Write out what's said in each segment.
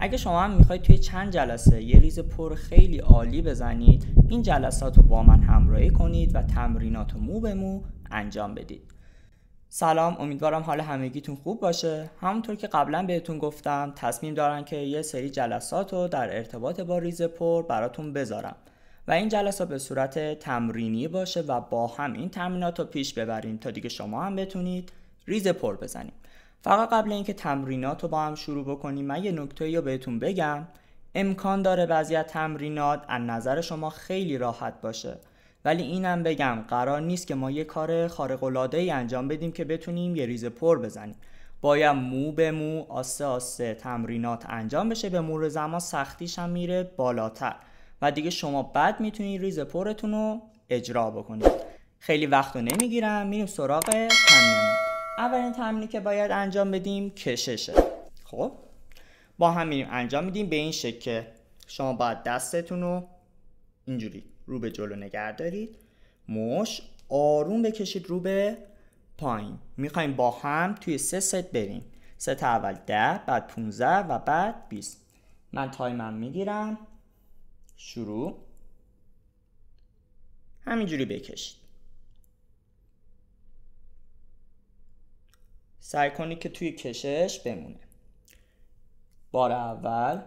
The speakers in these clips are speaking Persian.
اگه شما هم میخواید توی چند جلسه یه ریز پر خیلی عالی بزنید این جلسات رو با من همراهی کنید و تمرینات رو مو به مو انجام بدید سلام امیدوارم حال همگیتون خوب باشه همونطور که قبلا بهتون گفتم تصمیم دارن که یه سری جلسات رو در ارتباط با ریز پر براتون بذارم و این جلسات به صورت تمرینی باشه و با هم این تمرینات رو پیش ببریم تا دیگه شما هم بتونید ریز پر بزنید فقط قبل اینکه تمرینات رو با هم شروع بکنیم من یه نکته رو بهتون بگم امکان داره بعضی تمرینات از نظر شما خیلی راحت باشه ولی اینم بگم قرار نیست که ما یه کار خارق العاده ای انجام بدیم که بتونیم یه ریز پر بزنیم باید مو به مو آسه آسه تمرینات انجام بشه به مور زمان سختیش هم میره بالاتر و دیگه شما بعد میتونید ریز پرتون رو اجرا بکنید خیلی وقت رو نمیگیرم میریم سراغ اولین تمرینی که باید انجام بدیم کششه خب با هم میریم انجام میدیم به این شکل که شما باید دستتون رو اینجوری رو به جلو نگه دارید مش آروم بکشید رو به پایین میخوایم با هم توی سه ست بریم ست اول ده بعد 15 و بعد 20 من تایمم میگیرم شروع همینجوری بکشید سعی کنی که توی کشش بمونه بار اول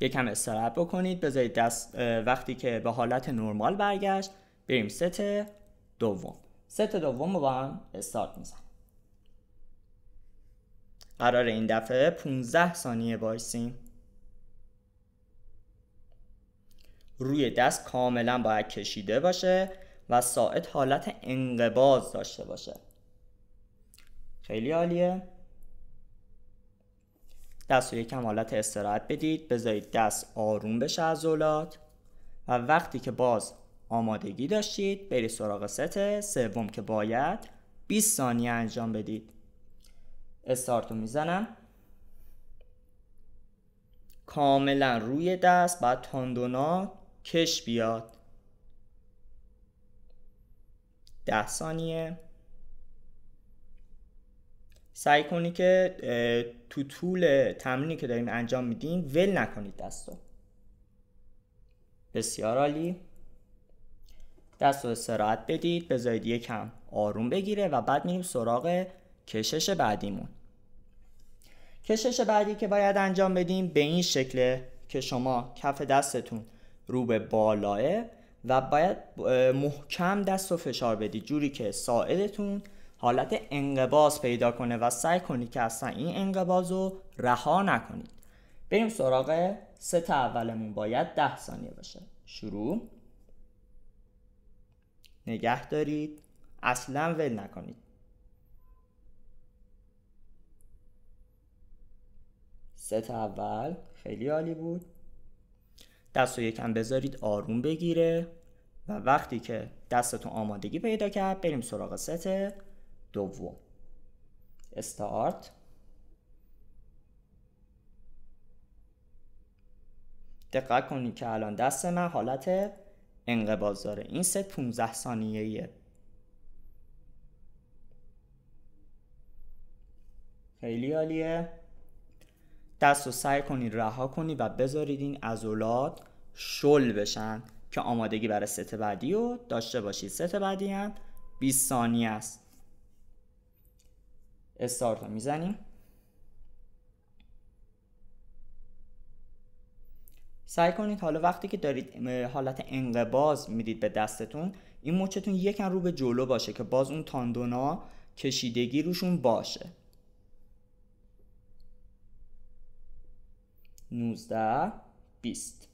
یکم استراحت بکنید بذارید دست وقتی که به حالت نرمال برگشت بریم ست دوم ست دوم رو با هم استارت میزن. قرار این دفعه 15 ثانیه بایسیم روی دست کاملا باید کشیده باشه و ساعت حالت انقباز داشته باشه خیلی عالیه دست رو یکم حالت استراحت بدید بذارید دست آروم بشه اولاد و وقتی که باز آمادگی داشتید برید سراغ ست سوم که باید 20 ثانیه انجام بدید استارت رو میزنم کاملا روی دست بعد تاندونا کش بیاد 10 ثانیه سعی کنی که تو طول تمرینی که داریم انجام میدیم ول نکنید دستو بسیار عالی دست رو بدید بذارید یکم آروم بگیره و بعد میریم سراغ کشش بعدیمون کشش بعدی که باید انجام بدیم به این شکله که شما کف دستتون رو به بالاه و باید محکم دست فشار بدید جوری که ساعدتون حالت انقباز پیدا کنه و سعی کنید که اصلا این انقباز رو رها نکنید بریم سراغ ست اولمون باید ده ثانیه باشه شروع نگه دارید اصلا ول نکنید ست اول خیلی عالی بود دست رو یکم بذارید آروم بگیره و وقتی که دستتون آمادگی پیدا کرد بریم سراغ ست دوم استارت دقت کنید که الان دست من حالت انقباض داره این ست 15 ثانیه خیلی عالیه دست رو سعی کنید رها کنید و بذارید این ازولاد شل بشن که آمادگی برای ست بعدی رو داشته باشید ست بعدی هم 20 ثانیه است استارت رو میزنیم سعی کنید حالا وقتی که دارید حالت انقباز میدید به دستتون این مچتون یکم رو به جلو باشه که باز اون تاندونا کشیدگی روشون باشه 19 20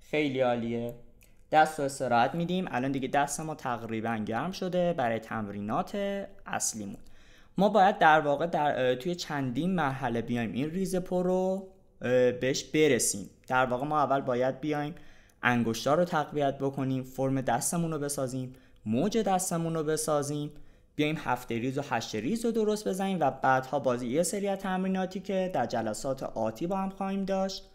خیلی عالیه دست رو استراحت میدیم الان دیگه دست ما تقریبا گرم شده برای تمرینات اصلیمون ما باید در واقع در توی چندین مرحله بیایم این ریز پر رو بهش برسیم در واقع ما اول باید بیایم انگشتار رو تقویت بکنیم فرم دستمون رو بسازیم موج دستمون رو بسازیم بیایم هفت ریز و هشت ریز رو درست بزنیم و بعدها بازی یه سری تمریناتی که در جلسات آتی با هم خواهیم داشت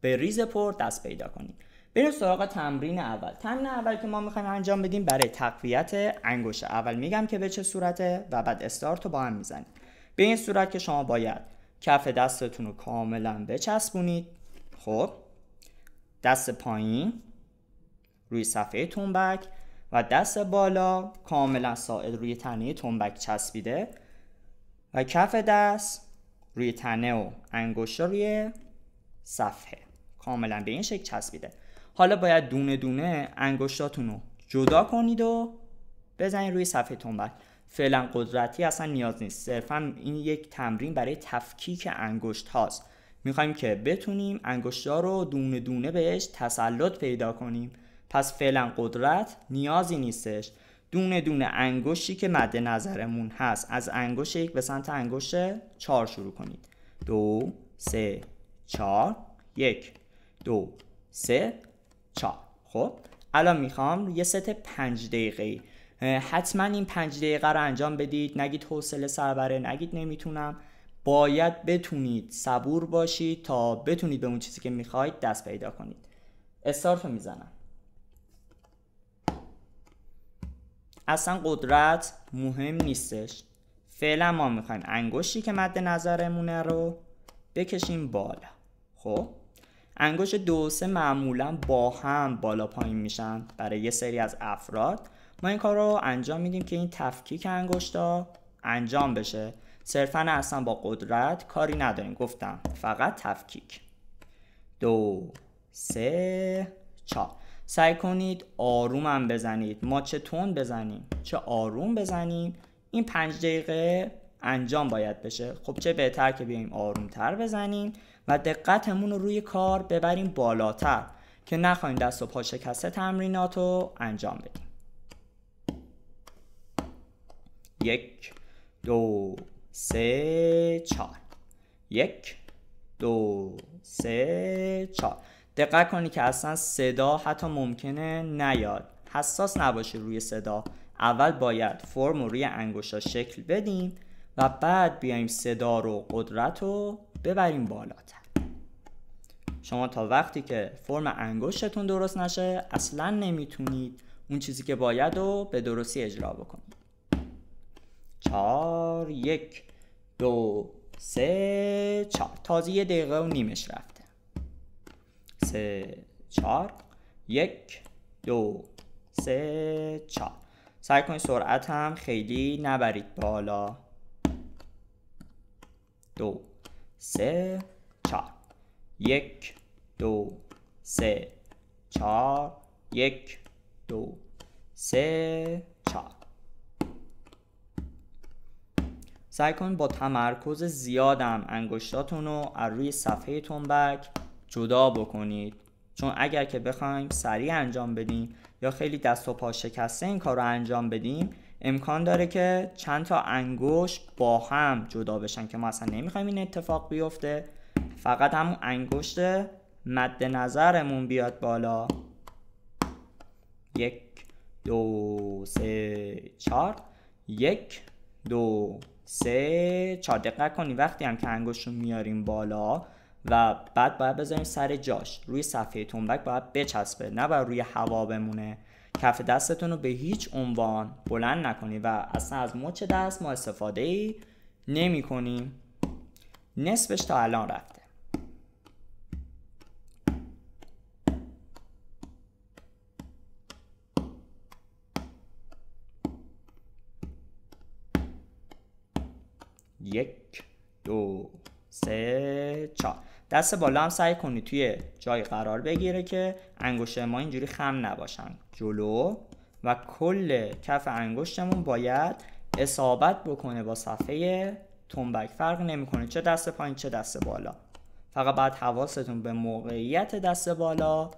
به ریز پر دست پیدا کنیم بریم سراغ تمرین اول تمرین اول که ما میخوایم انجام بدیم برای تقویت انگشت اول میگم که به چه صورته و بعد استارت رو با هم میزنیم به این صورت که شما باید کف دستتون رو کاملا بچسبونید خب دست پایین روی صفحه تنبک و دست بالا کاملا ساعد روی تنه تنبک چسبیده و کف دست روی تنه و انگشت روی صفحه کاملا به این شکل چسبیده حالا باید دونه دونه انگشتاتون رو جدا کنید و بزنید روی صفحه تنبل فعلا قدرتی اصلا نیاز نیست صرفا این یک تمرین برای تفکیک انگشت هاست میخوایم که بتونیم انگشت ها رو دونه دونه بهش تسلط پیدا کنیم پس فعلا قدرت نیازی نیستش دونه دونه انگشتی که مد نظرمون هست از انگشت یک به سمت انگشت چهار شروع کنید دو سه چهار یک دو سه چاپ خب الان میخوام یه ست پنج دقیقه حتما این پنج دقیقه رو انجام بدید نگید حوصله سربره نگید نمیتونم باید بتونید صبور باشید تا بتونید به اون چیزی که میخواید دست پیدا کنید استارت رو میزنم اصلا قدرت مهم نیستش فعلا ما میخوایم انگشتی که مد نظرمونه رو بکشیم بالا خب انگشت دو سه معمولا با هم بالا پایین میشن برای یه سری از افراد ما این کار رو انجام میدیم که این تفکیک انگشتا انجام بشه صرفا اصلا با قدرت کاری نداریم گفتم فقط تفکیک دو سه چا سعی کنید آروم هم بزنید ما چه تون بزنیم چه آروم بزنیم این پنج دقیقه انجام باید بشه خب چه بهتر که بیایم تر بزنیم و دقتمون رو روی کار ببریم بالاتر که نخواهیم دست و پا شکسته تمرینات رو انجام بدیم یک دو سه چهار یک دو سه چهار دقت کنی که اصلا صدا حتی ممکنه نیاد حساس نباشید روی صدا اول باید فرم رو روی انگشتا شکل بدیم و بعد بیایم صدا رو قدرت رو ببریم بالاتر شما تا وقتی که فرم انگشتتون درست نشه اصلا نمیتونید اون چیزی که باید رو به درستی اجرا بکنید چار یک دو سه چار تازه یه دقیقه و نیمش رفته سه چار یک دو سه چهار سعی کنید سرعت هم خیلی نبرید بالا دو سه چهار یک دو سه چهار یک دو سه چهار سعی کن با تمرکز زیادم انگشتاتون رو از روی صفحه تنبک جدا بکنید چون اگر که بخوایم سریع انجام بدیم یا خیلی دست و پا شکسته این کار رو انجام بدیم امکان داره که چند تا انگشت با هم جدا بشن که ما اصلا نمیخوایم این اتفاق بیفته فقط همون انگشت مد نظرمون بیاد بالا یک دو سه چار یک دو سه چهار دقت کنی وقتی هم که انگشت رو میاریم بالا و بعد باید بذاریم سر جاش روی صفحه تنبک باید بچسبه نه باید روی هوا بمونه کف دستتون رو به هیچ عنوان بلند نکنید و اصلا از مچ دست ما استفاده ای نمی کنیم نصفش تا الان رفته یک دو سه چهار دست بالا هم سعی کنید توی جای قرار بگیره که انگشت ما اینجوری خم نباشن جلو و کل کف انگشتمون باید اصابت بکنه با صفحه تنبک فرق نمیکنه چه دست پایین چه دست بالا فقط بعد حواستون به موقعیت دست بالا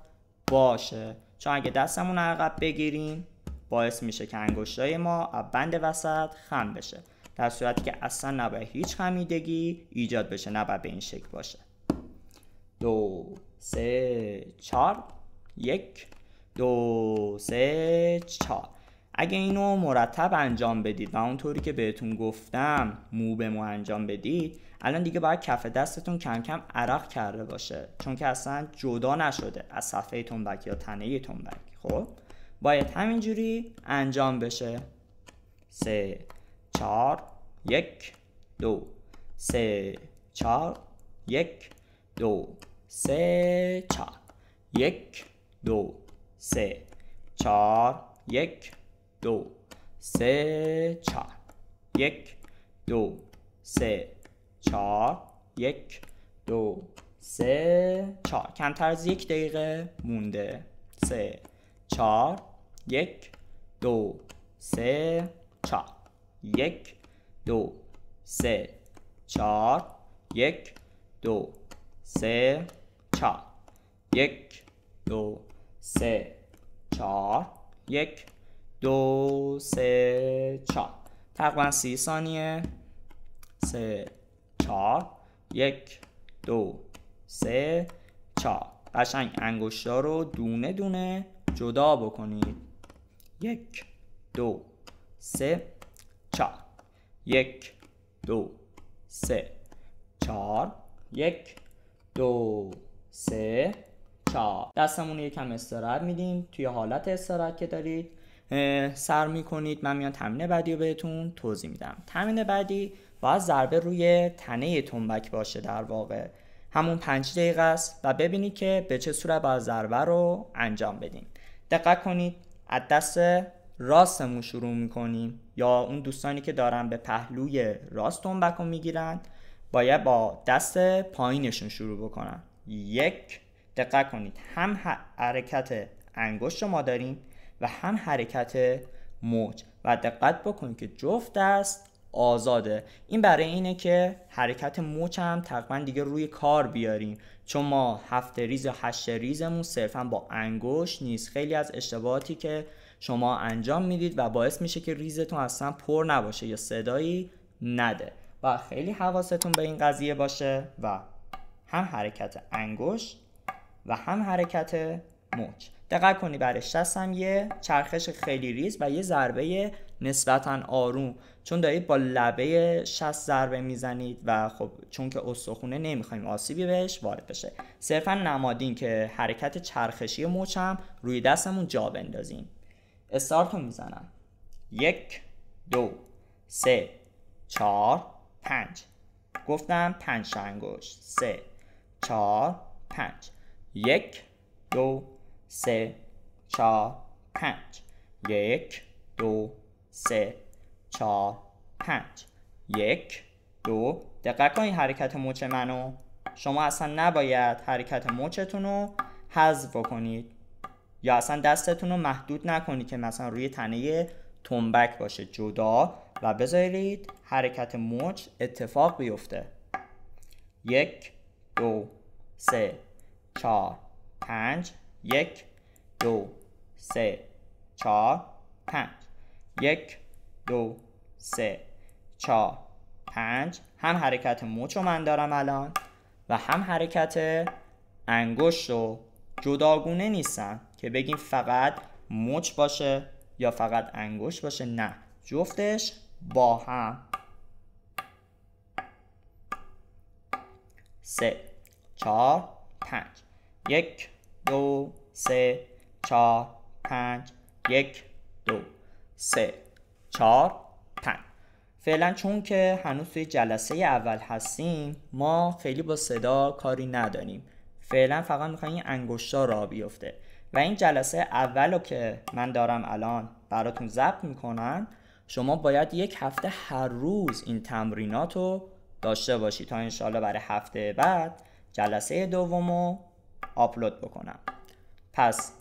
باشه چون اگه دستمون عقب بگیریم باعث میشه که انگشتای ما بند وسط خم بشه در صورتی که اصلا نباید هیچ خمیدگی ایجاد بشه نباید به این شکل باشه دو سه چهار یک دو سه چهار اگه اینو مرتب انجام بدید و اونطوری که بهتون گفتم مو به مو انجام بدید الان دیگه باید کف دستتون کم کم عرق کرده باشه چون که اصلا جدا نشده از صفحه تنبک یا تنه تنبک خب باید همینجوری انجام بشه سه چهار یک دو سه چهار یک دو سه چهار یک دو سه چهار یک دو سه چهار یک دو سه چهار یک دو سه چهار کمتر از یک دقیقه مونده سه چهار یک دو سه چهار یک دو سه چهار یک دو سه چهار یک دو سه چهار یک دو سه چهار تقریبا سی ثانیه سه چهار یک دو سه چهار قشنگ انگشتا رو دونه دونه جدا بکنید یک دو سه چهار یک دو سه چهار یک دو سه چهار دستمون کم استراحت میدین توی حالت استراحت که دارید سر میکنید من میان تمرین بعدی رو بهتون توضیح میدم تمرین بعدی باید ضربه روی تنه تنبک باشه در واقع همون پنج دقیقه است و ببینید که به چه صورت باید ضربه رو انجام بدین دقت کنید از دست راستمون شروع میکنیم یا اون دوستانی که دارن به پهلوی راست تنبک رو میگیرن باید با دست پایینشون شروع بکنن یک دقت کنید هم حرکت انگشت ما داریم و هم حرکت موج و دقت بکنید که جفت است آزاده این برای اینه که حرکت موچ هم تقریبا دیگه روی کار بیاریم چون ما هفت ریز و هشت ریزمون صرفا با انگشت نیست خیلی از اشتباهاتی که شما انجام میدید و باعث میشه که ریزتون اصلا پر نباشه یا صدایی نده و خیلی حواستون به این قضیه باشه و هم حرکت انگشت و هم حرکت مچ دقت کنی برش دستم یه چرخش خیلی ریز و یه ضربه نسبتا آروم چون دارید با لبه شست ضربه میزنید و خب چون که استخونه نمیخوایم آسیبی بهش وارد بشه صرفا نمادین که حرکت چرخشی مچ هم روی دستمون جا بندازیم استارتو میزنم یک دو سه چهار پنج گفتم پنج انگشت سه چهار پنج یک دو سه چهار پنج یک دو سه چهار پنج یک دو دقت کنید حرکت مچ منو شما اصلا نباید حرکت مچتون رو حذف کنید یا اصلا دستتون رو محدود نکنید که مثلا روی تنه تنبک باشه جدا و بذارید حرکت موچ اتفاق بیفته یک دو سه چهار پنج یک دو سه چهار پنج یک دو سه چهار پنج هم حرکت مچ رو من دارم الان و هم حرکت انگشت رو جداگونه نیستم که بگیم فقط مچ باشه یا فقط انگشت باشه نه جفتش با هم سه چهار پنج یک دو سه چهار پنج یک دو سه چهار پنج فعلا چون که هنوز توی جلسه اول هستیم ما خیلی با صدا کاری نداریم فعلا فقط میخوایم این انگشتا را بیفته و این جلسه اول رو که من دارم الان براتون ضبط میکنم شما باید یک هفته هر روز این تمرینات رو داشته باشید تا انشالله برای هفته بعد جلسه دومو آپلود بکنم پس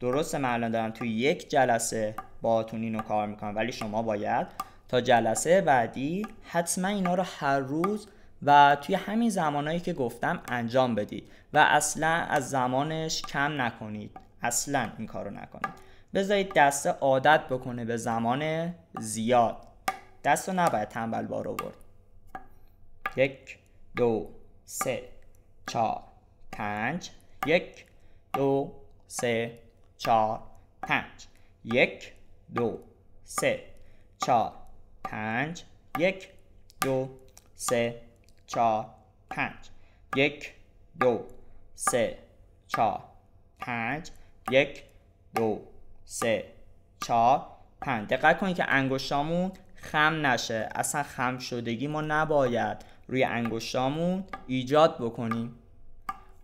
درسته من دارم توی یک جلسه باهاتون اینو کار میکنم ولی شما باید تا جلسه بعدی حتما اینا رو هر روز و توی همین زمانهایی که گفتم انجام بدید و اصلا از زمانش کم نکنید اصلا این کارو نکنید بذارید دست عادت بکنه به زمان زیاد دست رو نباید تنبل بار آورد یک دو سه چهار پنج یک دو سه چهار پنج یک دو سه چهار پنج یک دو سه چهار پنج یک دو سه چهار پنج یک دو سه چهار پنج دقت کنید که انگشتامون خم نشه اصلا خم شدگی ما نباید روی انگشتامون ایجاد بکنیم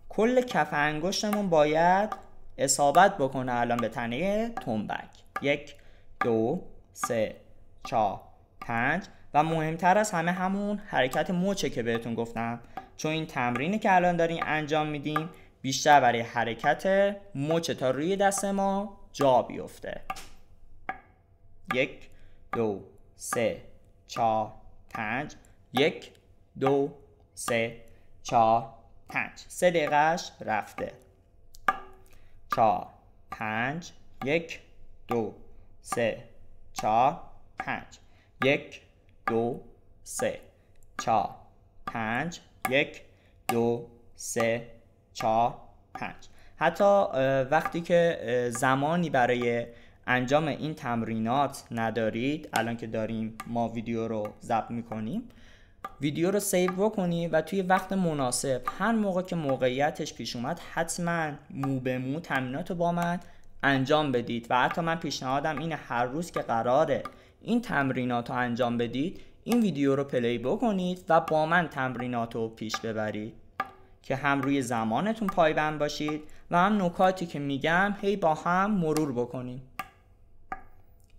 کل کف انگشتمون باید اصابت بکنه الان به تنه تنبک یک دو سه چهار پنج و مهمتر از همه همون حرکت مچه که بهتون گفتم چون این تمرینی که الان داریم انجام میدیم بیشتر برای حرکت مچ تا روی دست ما جا بیفته یک دو سه چهار پنج یک دو سه چهار پنج سه دقیقهش رفته چهار پنج یک دو سه چهار پنج یک دو سه چهار پنج یک دو سه چهار پنج حتی وقتی که زمانی برای انجام این تمرینات ندارید الان که داریم ما ویدیو رو ضبط میکنیم ویدیو رو سیو بکنی و توی وقت مناسب هر موقع که موقعیتش پیش اومد حتما مو به مو تمرینات رو با من انجام بدید و حتی من پیشنهادم اینه هر روز که قراره این تمرینات رو انجام بدید این ویدیو رو پلی بکنید و با من تمرینات رو پیش ببرید که هم روی زمانتون پایبند باشید و هم نکاتی که میگم هی با هم مرور بکنید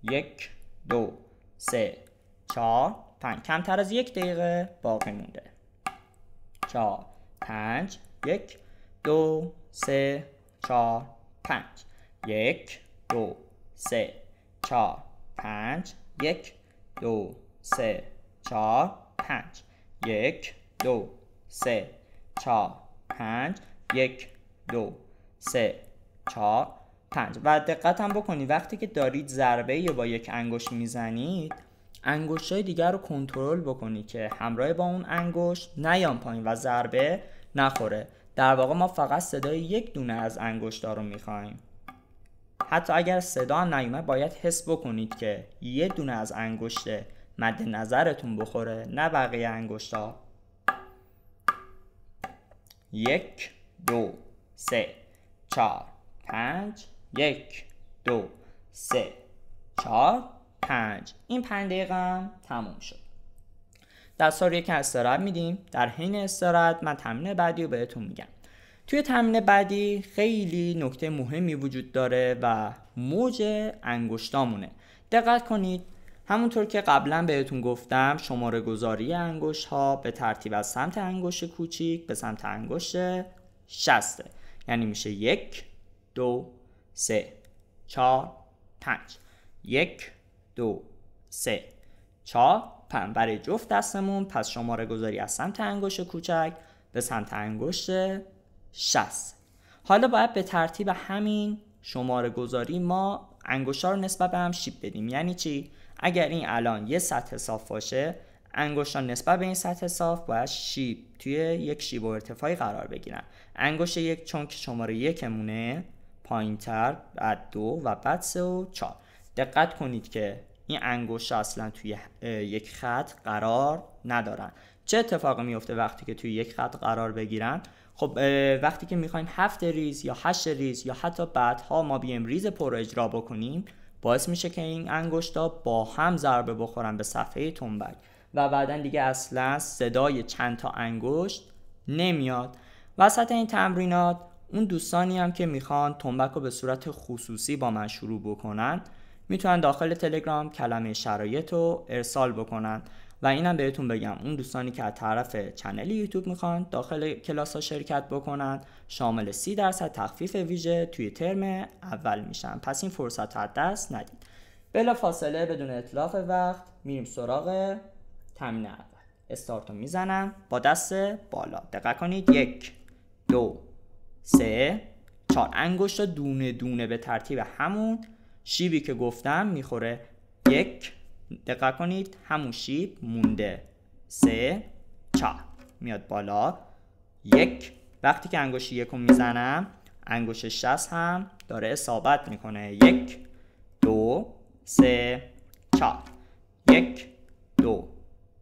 یک دو سه چهار پنج کمتر از یک دقیقه باقی مونده چهار پنج یک دو سه چهار پنج یک دو سه چهار پنج یک دو سه چهار پنج یک دو سه چهار پنج یک دو سه چهار پنج و دقت هم بکنید وقتی که دارید ضربه یا با یک انگشت میزنید انگشت های دیگر رو کنترل بکنی که همراه با اون انگشت نیام پایین و ضربه نخوره در واقع ما فقط صدای یک دونه از انگشت رو میخوایم حتی اگر صدا نیمه باید حس بکنید که یه دونه از انگشت مد نظرتون بخوره نه بقیه انگشت ها یک دو سه چهار پنج یک دو سه چهار پنج این پنج دقیقه هم تموم شد دستار رو یکم استراحت میدیم در حین استراحت من تمرین بعدی رو بهتون میگم توی تمرین بعدی خیلی نکته مهمی وجود داره و موج انگشتامونه دقت کنید همونطور که قبلا بهتون گفتم شماره گذاری انگشت ها به ترتیب از سمت انگشت کوچیک به سمت انگشت شسته یعنی میشه یک دو سه چهار پنج یک دو سه چهار پن برای جفت دستمون پس شماره گذاری از سمت انگشت کوچک به سمت انگشت شست حالا باید به ترتیب همین شماره گذاری ما ها رو نسبت به هم شیب بدیم یعنی چی اگر این الان یه سطح صاف باشه ها نسبت به این سطح صاف باید شیب توی یک شیب و ارتفاعی قرار بگیرن انگشت یک چون که شماره یکمونه تر بعد دو و بعد سه و چهار دقت کنید که این انگشت اصلا توی یک خط قرار ندارن چه اتفاقی میفته وقتی که توی یک خط قرار بگیرن خب وقتی که میخوایم هفت ریز یا هشت ریز یا حتی بعدها ما بیم ریز پر اجرا بکنیم باعث میشه که این انگشتا با هم ضربه بخورن به صفحه تنبک و بعدا دیگه اصلا صدای چند تا انگشت نمیاد وسط این تمرینات اون دوستانی هم که میخوان تنبک رو به صورت خصوصی با من شروع بکنن میتونن داخل تلگرام کلمه شرایط رو ارسال بکنن و اینم بهتون بگم اون دوستانی که از طرف چنل یوتیوب میخوان داخل کلاس ها شرکت بکنن شامل سی درصد تخفیف ویژه توی ترم اول میشن پس این فرصت از دست ندید بلا فاصله بدون اطلاف وقت میریم سراغ تمرین اول استارت میزنم با دست بالا دقت کنید یک دو سه چهار انگشت دونه دونه به ترتیب همون شیبی که گفتم میخوره یک دقت کنید همون شیب مونده سه چا میاد بالا یک وقتی که انگوشی یک میزنم انگوش شست هم داره اصابت میکنه یک دو سه چهار یک دو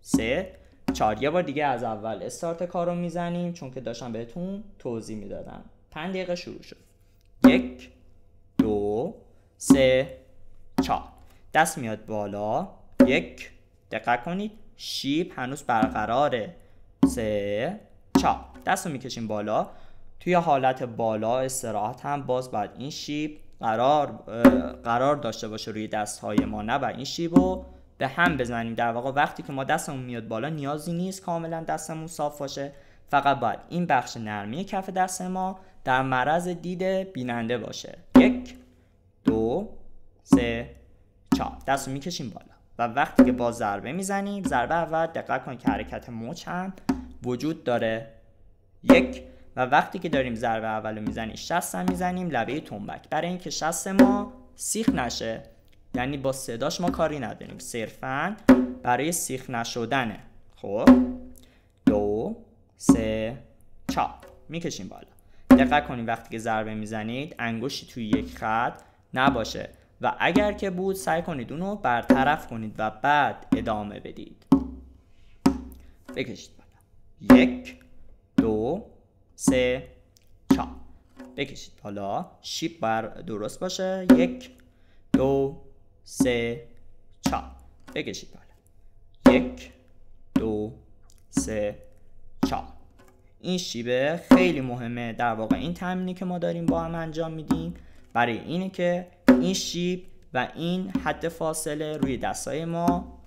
سه چهار یه بار دیگه از اول استارت کار رو میزنیم چون که داشتم بهتون توضیح میدادم پنج دقیقه شروع شد یک سه چهار دست میاد بالا یک دقت کنید شیب هنوز برقراره سه چهار دست رو میکشیم بالا توی حالت بالا استراحت هم باز باید این شیب قرار قرار داشته باشه روی دست های ما نه و این شیب رو به هم بزنیم در واقع وقتی که ما دستمون میاد بالا نیازی نیست کاملا دستمون صاف باشه فقط باید این بخش نرمی کف دست ما در مرز دید بیننده باشه یک دو سه چهار دست رو میکشیم بالا و وقتی که با ضربه میزنیم ضربه اول دقت کنید که حرکت مچ هم وجود داره یک و وقتی که داریم ضربه اول رو میزنیم شست هم میزنیم لبه تنبک برای اینکه شست ما سیخ نشه یعنی با صداش ما کاری نداریم صرفا برای سیخ نشدنه خب دو سه چهار میکشیم بالا دقت کنید وقتی که ضربه میزنید انگشتی توی یک خط نباشه و اگر که بود سعی کنید اونو برطرف کنید و بعد ادامه بدید بکشید بالا یک دو سه چهار بکشید حالا شیب بر درست باشه یک دو سه چهار بکشید بالا یک دو سه چهار این شیبه خیلی مهمه در واقع این تمرینی که ما داریم با هم انجام میدیم برای اینه که این شیب و این حد فاصله روی دستای ما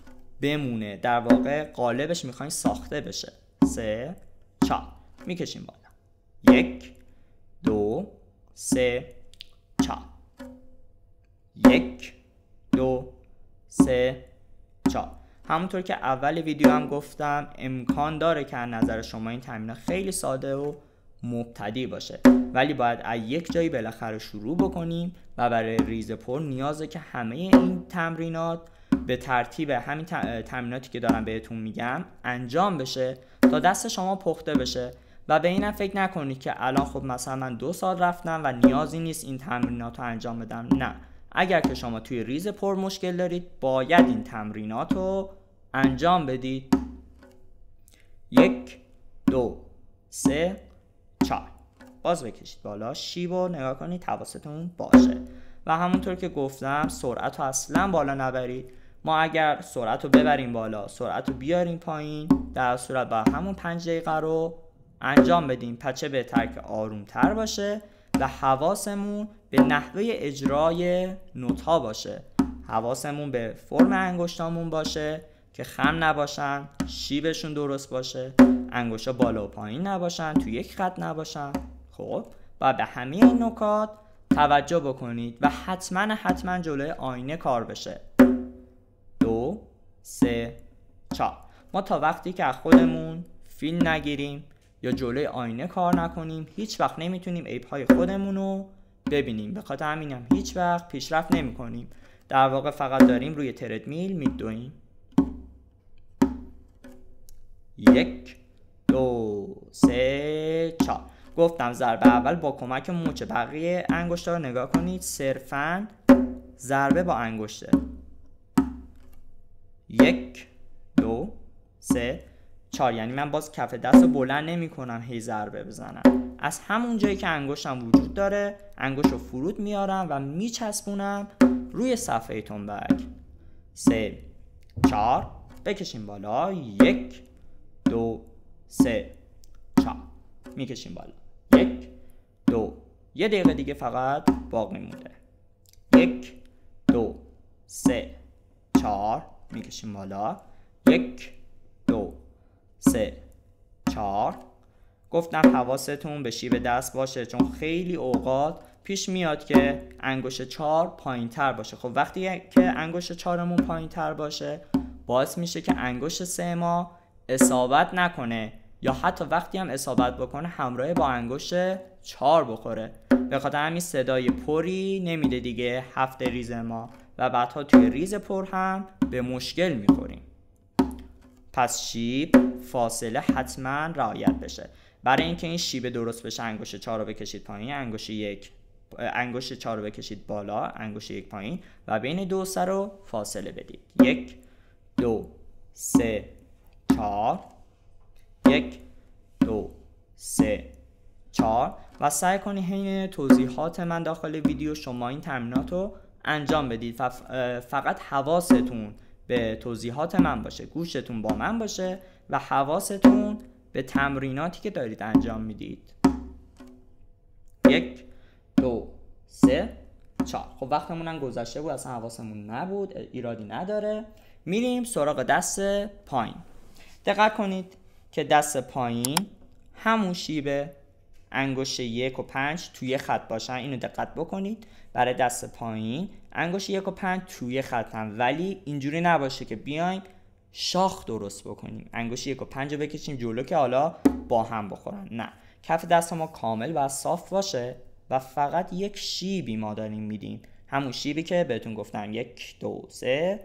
بمونه در واقع قالبش میخوایم ساخته بشه سه چهار میکشیم بالا یک دو سه چا یک دو سه چهار همونطور که اول ویدیو هم گفتم امکان داره که از نظر شما این تمرین خیلی ساده و مبتدی باشه ولی باید از یک جایی بالاخره شروع بکنیم و برای ریز پر نیازه که همه این تمرینات به ترتیب همین تمریناتی که دارم بهتون میگم انجام بشه تا دست شما پخته بشه و به اینم فکر نکنید که الان خب مثلا من دو سال رفتم و نیازی نیست این تمرینات رو انجام بدم نه اگر که شما توی ریز پر مشکل دارید باید این تمرینات رو انجام بدید یک دو سه باز بکشید بالا شیب و نگاه کنید حواستون باشه و همونطور که گفتم سرعت رو اصلا بالا نبرید ما اگر سرعت رو ببریم بالا سرعت رو بیاریم پایین در صورت با همون پنج دقیقه رو انجام بدیم پچه بهتر که تر باشه و حواسمون به نحوه اجرای نوت ها باشه حواسمون به فرم انگشتامون باشه که خم نباشن شیبشون درست باشه انگشت بالا و پایین نباشن تو یک خط نباشن خب و به همه این نکات توجه بکنید و حتما حتما جلوی آینه کار بشه دو سه چهار ما تا وقتی که از خودمون فیلم نگیریم یا جلوی آینه کار نکنیم هیچ وقت نمیتونیم عیب های خودمون رو ببینیم به خاطر همینم هیچ وقت پیشرفت نمی کنیم در واقع فقط داریم روی میل میدونیم یک دو سه چهار گفتم ضربه اول با کمک موچه بقیه انگشت رو نگاه کنید صرفا ضربه با انگشته یک دو سه چهار یعنی من باز کف دست رو بلند نمی کنم هی ضربه بزنم از همون جایی که انگشتم وجود داره انگشت رو فرود میارم و میچسبونم روی صفحه تنبک سه چهار بکشیم بالا یک دو سه چهار میکشیم بالا یه دقیقه دیگه فقط باقی مونده یک دو سه چهار میکشیم بالا یک دو سه چهار گفتم حواستون به شیب دست باشه چون خیلی اوقات پیش میاد که انگوش چهار پایین تر باشه خب وقتی که انگوش چهارمون پایین تر باشه باعث میشه که انگوش سه ما اصابت نکنه یا حتی وقتی هم اصابت بکنه همراه با انگشت چهار بخوره به خاطر همین صدای پری نمیده دیگه هفت ریز ما و بعدها توی ریز پر هم به مشکل میخوریم پس شیب فاصله حتما رعایت بشه برای اینکه این شیب درست بشه انگشت چار رو بکشید پایین انگشت یک انگشت رو بکشید بالا انگشت یک پایین و بین دو سر رو فاصله بدید یک دو سه چار یک دو سه چهار و سعی کنید حین توضیحات من داخل ویدیو شما این تمرینات رو انجام بدید فقط حواستون به توضیحات من باشه گوشتون با من باشه و حواستون به تمریناتی که دارید انجام میدید یک دو سه چهار خب وقتمون هم گذشته بود اصلا حواسمون نبود ایرادی نداره میریم سراغ دست پایین دقت کنید که دست پایین همون شیبه انگشت یک و پنج توی خط باشن اینو دقت بکنید برای دست پایین انگشت یک و پنج توی خطن ولی اینجوری نباشه که بیایم شاخ درست بکنیم انگشت یک و پنج رو بکشیم جلو که حالا با هم بخورن نه کف دست ما کامل و صاف باشه و فقط یک شیبی ما داریم میدیم همون شیبی که بهتون گفتم یک دو سه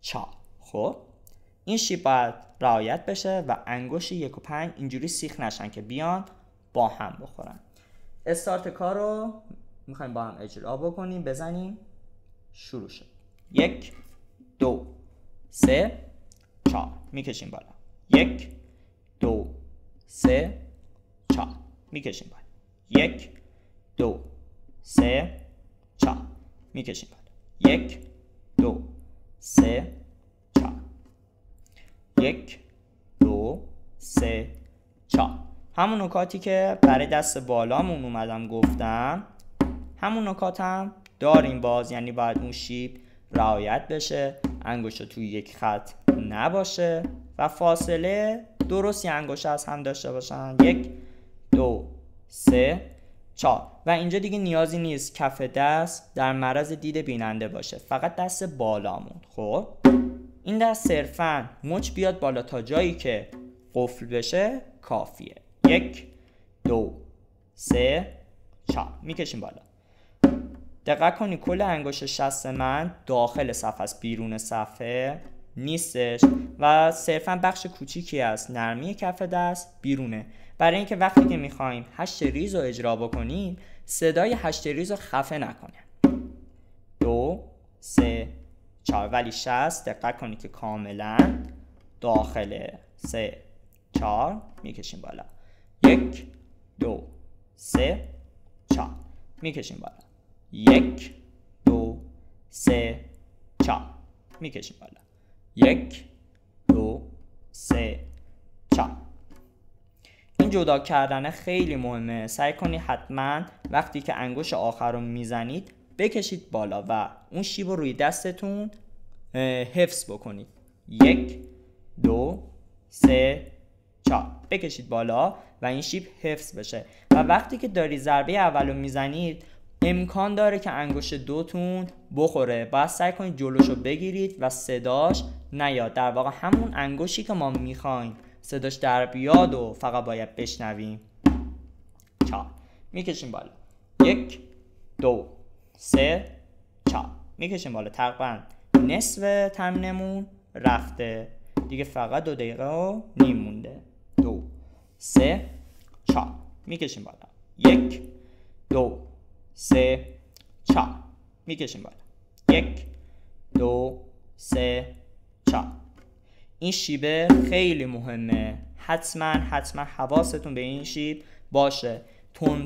چهار خب این شیب باید رعایت بشه و انگوش یک و پنج اینجوری سیخ نشن که بیان با هم بخورن استارت کار رو میخوایم با هم اجرا بکنیم بزنیم شروع شد یک دو سه چهار میکشیم بالا یک دو سه چهار میکشیم بالا یک دو سه چهار میکشیم بالا یک دو سه یک دو سه چهار همون نکاتی که برای دست بالامون اومدم گفتم همون نکاتم داریم باز یعنی باید اون شیب رعایت بشه انگشت توی یک خط نباشه و فاصله درستی انگشت از هم داشته باشن یک دو سه چهار و اینجا دیگه نیازی نیست کف دست در مرض دید بیننده باشه فقط دست بالامون خب این دست صرفا مچ بیاد بالا تا جایی که قفل بشه کافیه یک دو سه چهار میکشیم بالا دقت کنی کل انگشت شست من داخل صفحه است بیرون صفحه نیستش و صرفا بخش کوچیکی از نرمی کف دست بیرونه برای اینکه وقتی که میخوایم هشت ریز رو اجرا بکنیم صدای هشت ریز رو خفه نکنه دو سه 4 ولی 60 دقت کنید که کاملا داخل 3 4 میکشیم بالا یک دو سه چهار میکشیم بالا یک دو سه چهار میکشیم بالا یک دو سه چهار این جدا کردن خیلی مهمه سعی کنید حتما وقتی که انگوش آخر رو میزنید بکشید بالا و اون شیب رو روی دستتون حفظ بکنید یک دو سه چهار بکشید بالا و این شیب حفظ بشه و وقتی که داری ضربه اول رو میزنید امکان داره که انگشت دوتون بخوره باید سعی کنید جلوش رو بگیرید و صداش نیاد در واقع همون انگشتی که ما میخوایم صداش در بیاد و فقط باید بشنویم چهار میکشیم بالا یک دو سه چهار میکشیم بالا تقریبا نصف تمنمون رفته دیگه فقط دو دقیقه و نیم مونده دو سه چهار میکشیم بالا یک دو سه چهار میکشیم بالا یک دو سه چهار این شیبه خیلی مهمه حتما حتما حواستون به این شیب باشه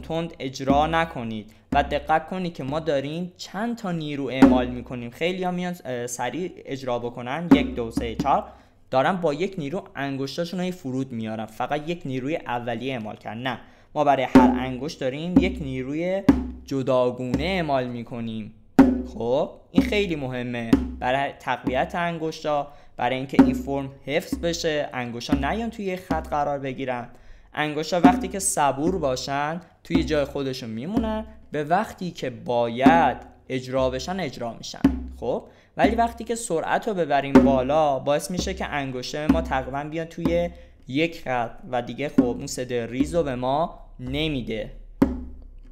تند اجرا نکنید و دقت کنید که ما داریم چند تا نیرو اعمال میکنیم خیلی ها میان سریع اجرا بکنن یک دو سه چهار دارن با یک نیرو انگشتاشون های فرود میارن فقط یک نیروی اولیه اعمال کرد نه ما برای هر انگشت داریم یک نیروی جداگونه اعمال میکنیم خب این خیلی مهمه برای تقویت انگشتا برای اینکه این فرم حفظ بشه انگشتا نیان توی خط قرار بگیرن ها وقتی که صبور باشن توی جای خودشون میمونن به وقتی که باید اجرا بشن اجرا میشن خب ولی وقتی که سرعت رو ببریم بالا باعث میشه که انگشته ما تقریبا بیان توی یک خط و دیگه خب اون صدای ریز رو به ما نمیده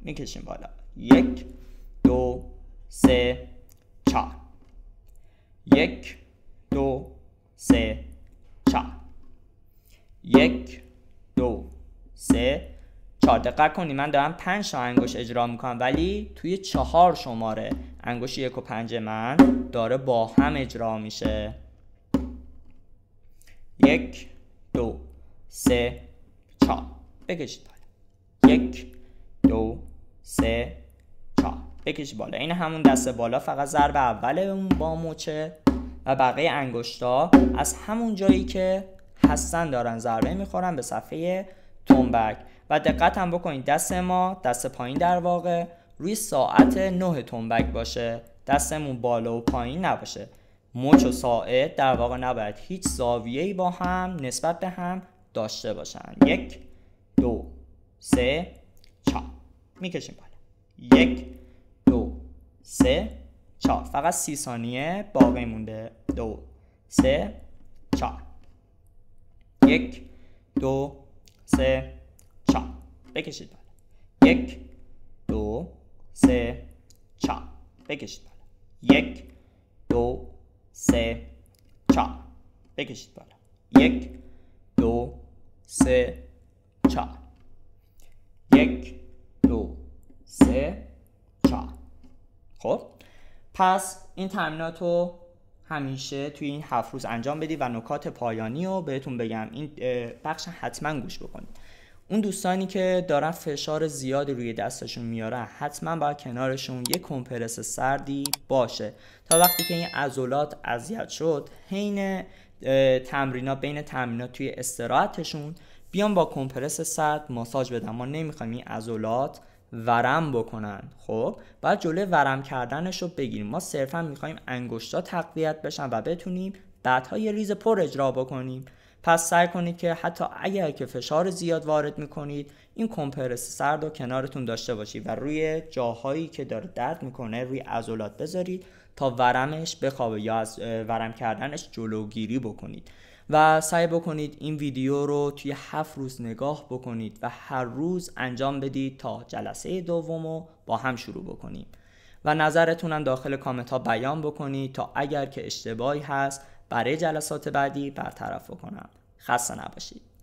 میکشیم بالا یک دو سه چهار یک دو سه چهار یک سه چهار دقت کنی من دارم پنج تا انگوش اجرا میکنم ولی توی چهار شماره انگوش یک و پنج من داره با هم اجرا میشه یک دو سه چهار بکشید بالا یک دو سه چهار بکشید بالا این همون دست بالا فقط ضرب اول با موچه و بقیه انگشتا از همون جایی که هستن دارن ضربه میخورن به صفحه تنبک و دقت هم بکنید دست ما دست پایین در واقع روی ساعت نه تنبک باشه دستمون بالا و پایین نباشه مچ و ساعت در واقع نباید هیچ زاویه با هم نسبت به هم داشته باشن یک دو سه چهار میکشیم بالا یک دو سه چهار فقط سی ثانیه باقی مونده دو سه چهار یک دو سه چهار بکشید بالا یک دو سه چهار بکشید بالا یک دو سه چهار بکشید بالا یک دو سه چهار یک دو سه چهار خب پس این تمرینات رو همیشه توی این هفت روز انجام بدید و نکات پایانی رو بهتون بگم این بخش حتما گوش بکنید اون دوستانی که دارن فشار زیادی روی دستشون میاره حتما باید کنارشون یه کمپرس سردی باشه تا وقتی که این عضلات اذیت شد حین تمرینات بین تمرینات توی استراحتشون بیان با کمپرس سرد ماساژ بدن ما نمیخوایم این عضلات ورم بکنن خب باید جلوی ورم کردنش رو بگیریم ما صرفا میخوایم انگشتا تقویت بشن و بتونیم بعدها یه ریز پر اجرا بکنیم پس سعی کنید که حتی اگر که فشار زیاد وارد میکنید این کمپرس سرد رو کنارتون داشته باشید و روی جاهایی که داره درد میکنه روی عضلات بذارید تا ورمش بخوابه یا از ورم کردنش جلوگیری بکنید و سعی بکنید این ویدیو رو توی هفت روز نگاه بکنید و هر روز انجام بدید تا جلسه دوم رو با هم شروع بکنیم و نظرتونم داخل کامنت ها بیان بکنید تا اگر که اشتباهی هست برای جلسات بعدی برطرف بکنم خسته نباشید